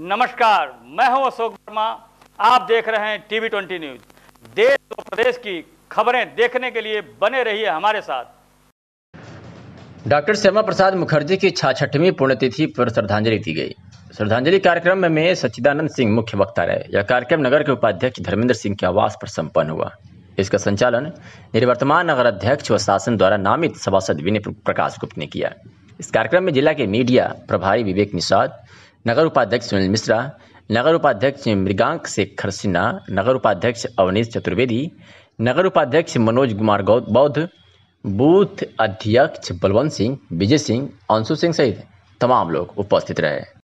नमस्कार मैं हूं अशोक वर्मा आप देख रहे हैं टीवी ट्वेंटी न्यूज देश और प्रदेश की खबरें देखने के लिए बने रहिए हमारे साथ डॉक्टर श्यामा प्रसाद मुखर्जी की छाछठवीं पुण्यतिथि पर श्रद्धांजलि दी गई श्रद्धांजलि कार्यक्रम में, में सच्चिदानंद सिंह मुख्य वक्ता रहे यह कार्यक्रम नगर के उपाध्यक्ष धर्मेंद्र सिंह के आवास पर सम्पन्न हुआ इसका संचालन निर्वर्तमान नगर अध्यक्ष व शासन द्वारा नामित सभासद विनय प्रकाश गुप्त ने किया इस कार्यक्रम में जिला के मीडिया प्रभारी विवेक निषाद नगर उपाध्यक्ष सुनील मिश्रा नगर उपाध्यक्ष मृगांक शेखर सिन्हा नगर उपाध्यक्ष अवनीश चतुर्वेदी नगर उपाध्यक्ष मनोज कुमार बौद्ध बूथ अध्यक्ष बलवंत सिंह विजय सिंह अंशु सिंह सहित तमाम लोग उपस्थित रहे